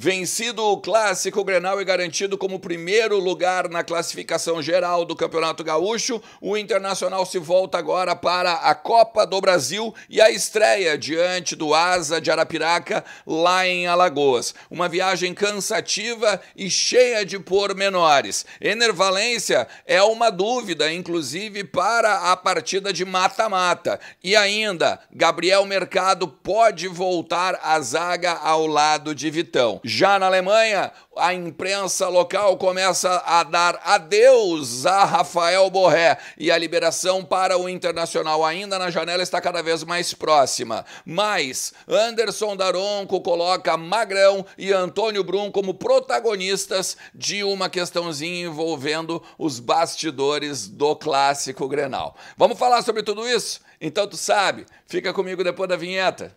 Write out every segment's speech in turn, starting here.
Vencido o clássico, o Grenal é garantido como primeiro lugar na classificação geral do Campeonato Gaúcho. O Internacional se volta agora para a Copa do Brasil e a estreia diante do Asa de Arapiraca, lá em Alagoas. Uma viagem cansativa e cheia de pormenores. Enervalência é uma dúvida, inclusive, para a partida de mata-mata. E ainda, Gabriel Mercado pode voltar à zaga ao lado de Vitão. Já na Alemanha, a imprensa local começa a dar adeus a Rafael Borré e a liberação para o internacional ainda na janela está cada vez mais próxima. Mas Anderson Daronco coloca Magrão e Antônio Brum como protagonistas de uma questãozinha envolvendo os bastidores do clássico Grenal. Vamos falar sobre tudo isso? Então tu sabe, fica comigo depois da vinheta.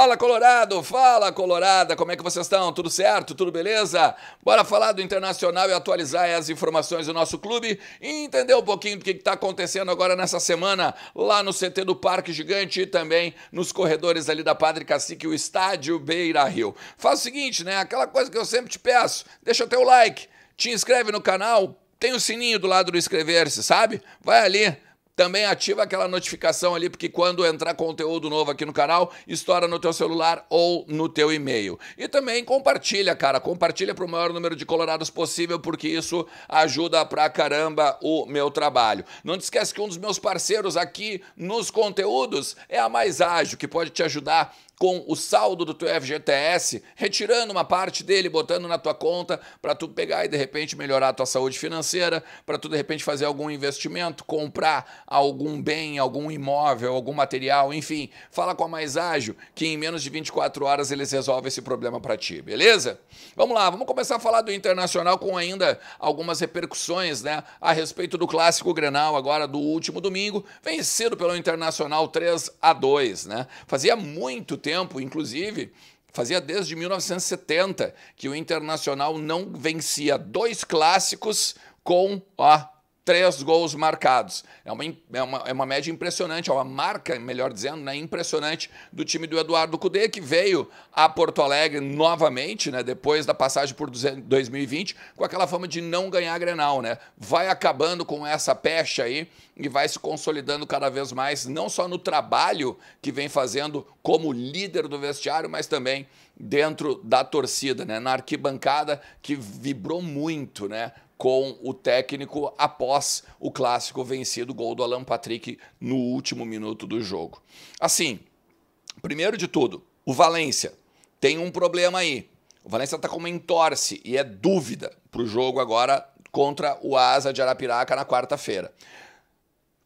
Fala Colorado, fala Colorada, como é que vocês estão? Tudo certo? Tudo beleza? Bora falar do internacional e atualizar as informações do nosso clube e entender um pouquinho do que está acontecendo agora nessa semana lá no CT do Parque Gigante e também nos corredores ali da Padre Cacique, o estádio Beira Rio. Faz o seguinte, né? Aquela coisa que eu sempre te peço, deixa o teu like, te inscreve no canal, tem o sininho do lado do inscrever-se, sabe? Vai ali também ativa aquela notificação ali, porque quando entrar conteúdo novo aqui no canal, estoura no teu celular ou no teu e-mail. E também compartilha, cara, compartilha para o maior número de colorados possível, porque isso ajuda pra caramba o meu trabalho. Não te esquece que um dos meus parceiros aqui nos conteúdos é a Mais Ágil, que pode te ajudar com o saldo do teu FGTS, retirando uma parte dele, botando na tua conta para tu pegar e de repente melhorar a tua saúde financeira, para tu de repente fazer algum investimento, comprar algum bem, algum imóvel, algum material, enfim. Fala com a Mais Ágil, que em menos de 24 horas eles resolvem esse problema para ti, beleza? Vamos lá, vamos começar a falar do internacional com ainda algumas repercussões, né, a respeito do clássico Grenal agora do último domingo, vencido pelo Internacional 3 a 2, né? Fazia muito tempo tempo, inclusive, fazia desde 1970 que o Internacional não vencia dois clássicos com a três gols marcados. É uma, é uma, é uma média impressionante, é uma marca, melhor dizendo, né, impressionante do time do Eduardo Cudê, que veio a Porto Alegre novamente, né, depois da passagem por 2020, com aquela fama de não ganhar Grenal. Né? Vai acabando com essa pecha aí e vai se consolidando cada vez mais, não só no trabalho que vem fazendo como líder do vestiário, mas também dentro da torcida, né? na arquibancada que vibrou muito, né? com o técnico após o clássico vencido, gol do Alan Patrick no último minuto do jogo. Assim, primeiro de tudo, o Valência tem um problema aí. O Valência está com uma entorse e é dúvida para o jogo agora contra o Asa de Arapiraca na quarta-feira.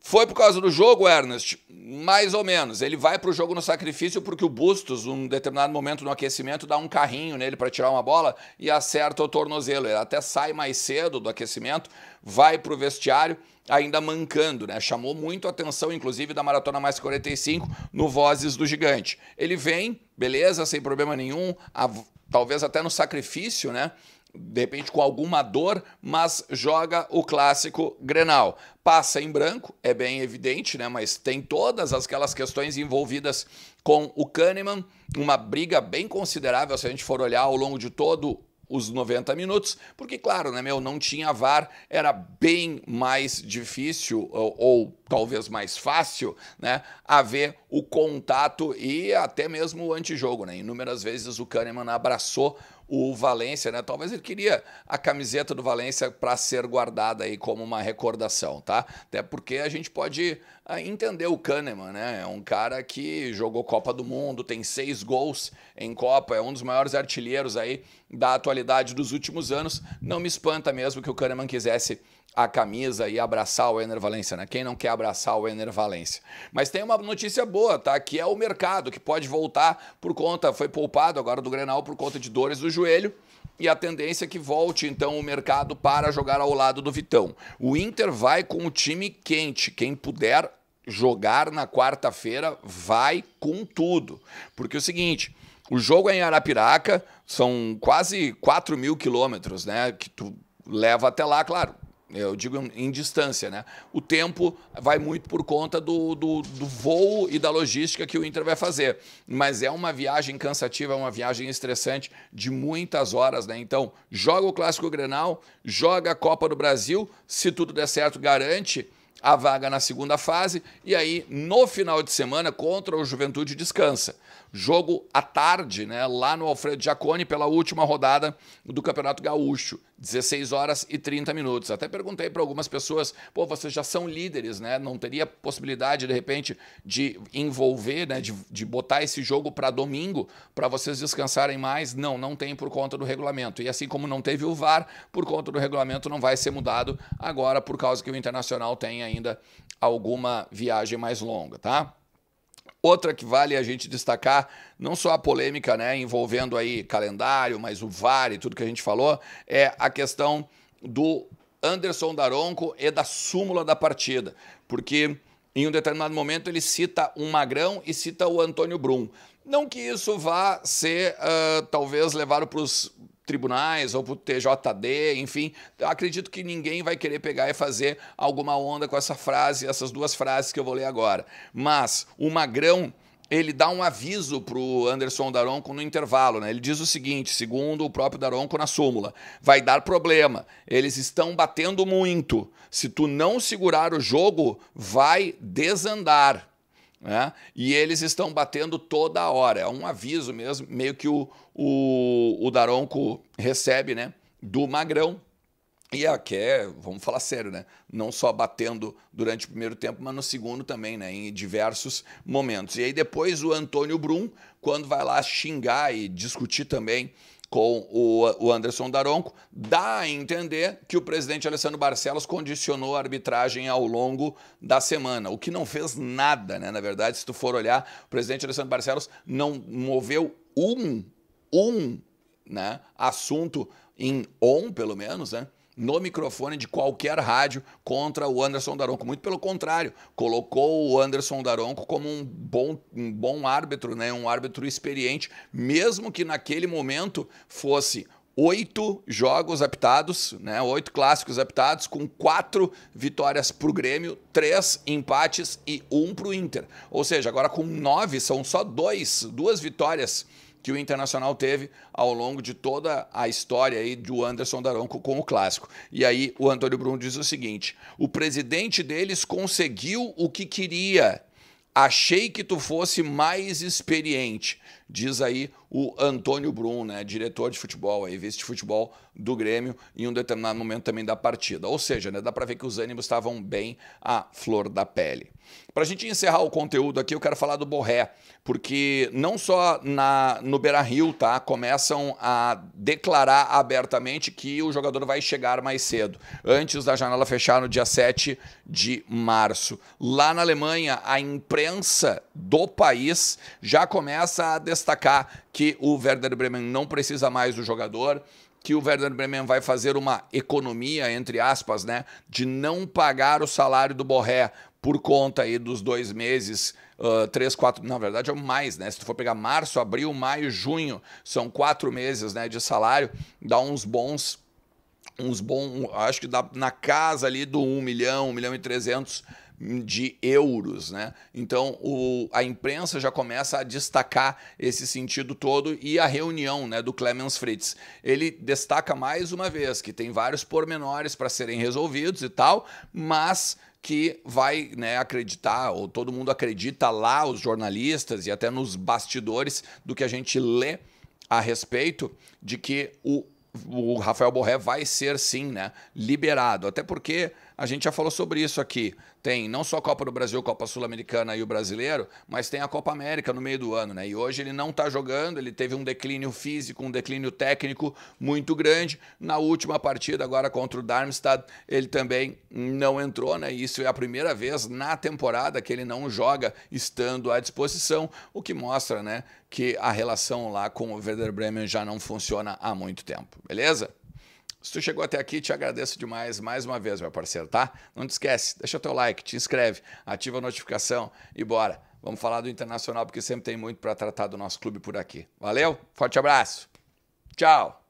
Foi por causa do jogo, Ernest? Mais ou menos. Ele vai para o jogo no sacrifício porque o Bustos, um determinado momento no aquecimento, dá um carrinho nele para tirar uma bola e acerta o tornozelo. Ele até sai mais cedo do aquecimento, vai para o vestiário ainda mancando, né? Chamou muito a atenção, inclusive, da Maratona Mais 45 no Vozes do Gigante. Ele vem, beleza, sem problema nenhum, a, talvez até no sacrifício, né? de repente com alguma dor, mas joga o clássico Grenal. Passa em branco, é bem evidente, né? Mas tem todas aquelas questões envolvidas com o Kahneman, uma briga bem considerável se a gente for olhar ao longo de todo os 90 minutos, porque, claro, né, meu, não tinha VAR, era bem mais difícil ou, ou talvez mais fácil, né, haver o contato e até mesmo o antijogo, né? Inúmeras vezes o Kahneman abraçou o Valência, né? Talvez ele queria a camiseta do Valência para ser guardada aí como uma recordação, tá? Até porque a gente pode ah, entender o Kahneman, né? É um cara que jogou Copa do Mundo, tem seis gols em Copa, é um dos maiores artilheiros aí da atualidade dos últimos anos, não me espanta mesmo que o Kahneman quisesse a camisa e abraçar o Ener Valência, né? Quem não quer abraçar o Ener Valência? Mas tem uma notícia boa, tá? Que é o mercado, que pode voltar por conta, foi poupado agora do Grenal por conta de dores do joelho, e a tendência é que volte então o mercado para jogar ao lado do Vitão. O Inter vai com o time quente, quem puder jogar na quarta-feira vai com tudo. Porque é o seguinte, o jogo é em Arapiraca, são quase 4 mil quilômetros, né? Que tu leva até lá, claro. Eu digo em distância, né? O tempo vai muito por conta do, do, do, voo e da logística que o Inter vai fazer. Mas é uma viagem cansativa, é uma viagem estressante de muitas horas, né? Então, joga o Clássico Grenal, joga a Copa do Brasil, se tudo der certo, garante a vaga na segunda fase. E aí, no final de semana, contra o Juventude, descansa jogo à tarde, né, lá no Alfredo Giacone, pela última rodada do Campeonato Gaúcho, 16 horas e 30 minutos. Até perguntei para algumas pessoas, pô, vocês já são líderes, né? Não teria possibilidade, de repente, de envolver, né, de, de botar esse jogo para domingo, para vocês descansarem mais? Não, não tem por conta do regulamento. E assim como não teve o VAR, por conta do regulamento não vai ser mudado agora, por causa que o Internacional tem ainda alguma viagem mais longa, tá? Outra que vale a gente destacar, não só a polêmica né, envolvendo aí calendário, mas o VAR e tudo que a gente falou, é a questão do Anderson Daronco e da súmula da partida. Porque em um determinado momento ele cita um Magrão e cita o Antônio Brum. Não que isso vá ser, uh, talvez, levado para os tribunais ou para o TJD, enfim. Acredito que ninguém vai querer pegar e fazer alguma onda com essa frase, essas duas frases que eu vou ler agora. Mas o Magrão. Ele dá um aviso para o Anderson Daronco no intervalo. Né? Ele diz o seguinte, segundo o próprio Daronco na súmula: vai dar problema. Eles estão batendo muito. Se tu não segurar o jogo, vai desandar. Né? E eles estão batendo toda hora. É um aviso mesmo, meio que o, o, o Daronco recebe né? do Magrão. E a que é, vamos falar sério, né? Não só batendo durante o primeiro tempo, mas no segundo também, né? Em diversos momentos. E aí depois o Antônio Brum, quando vai lá xingar e discutir também com o, Anderson Daronco, dá a entender que o presidente Alessandro Barcelos condicionou a arbitragem ao longo da semana, o que não fez nada, né? Na verdade, se tu for olhar, o presidente Alessandro Barcelos não moveu um, um né, assunto em on, pelo menos, né? no microfone de qualquer rádio contra o Anderson Daronco. Muito pelo contrário, colocou o Anderson Daronco como um bom, um bom árbitro, né? um árbitro experiente, mesmo que naquele momento fosse oito jogos apitados, né? Oito clássicos apitados, com quatro vitórias para o Grêmio, três empates e um para o Inter. Ou seja, agora com nove são só dois, duas vitórias que o Internacional teve ao longo de toda a história aí do Anderson Daronco com o clássico. E aí o Antônio Bruno diz o seguinte: o presidente deles conseguiu o que queria. Achei que tu fosse mais experiente diz aí o Antônio Brum, né, diretor de futebol, aí, vice de futebol do Grêmio, em um determinado momento também da partida. Ou seja, né, dá para ver que os ânimos estavam bem à flor da pele. Para a gente encerrar o conteúdo aqui, eu quero falar do Borré, porque não só na, no Beira Rio, tá? Começam a declarar abertamente que o jogador vai chegar mais cedo, antes da janela fechar no dia 7 de março. Lá na Alemanha, a imprensa do país já começa a destacar destacar que o Werder Bremen não precisa mais do jogador, que o Werder Bremen vai fazer uma economia, entre aspas, né, de não pagar o salário do Borré por conta aí dos dois meses, uh, três, quatro, na verdade é mais, né? Se tu for pegar março, abril, maio, junho, são quatro meses, né, de salário, dá uns bons, uns bons, acho que dá na casa ali do 1 milhão, 1 milhão e 300 de euros, né? Então o, a imprensa já começa a destacar esse sentido todo e a reunião, né, do Clemens Fritz, ele destaca mais uma vez que tem vários pormenores para serem resolvidos e tal, mas que vai né, acreditar, ou todo mundo acredita lá, os jornalistas e até nos bastidores do que a gente lê a respeito de que o o Rafael Borré vai ser sim, né, liberado, até porque a gente já falou sobre isso aqui. Tem não só a Copa do Brasil, Copa Sul-Americana e o Brasileiro, mas tem a Copa América no meio do ano, né? E hoje ele não está jogando, ele teve um declínio físico, um declínio técnico muito grande. Na última partida agora contra o Darmstadt, ele também não entrou, né? E isso é a primeira vez na temporada que ele não joga estando à disposição, o que mostra, né, que a relação lá com o Werder Bremen já não funciona há muito tempo beleza? Se tu chegou até aqui, te agradeço demais mais uma vez, meu parceiro, tá? Não te esquece, deixa teu like, te inscreve, ativa a notificação e bora. Vamos falar do internacional porque sempre tem muito para tratar do nosso clube por aqui. Valeu? Forte abraço. Tchau.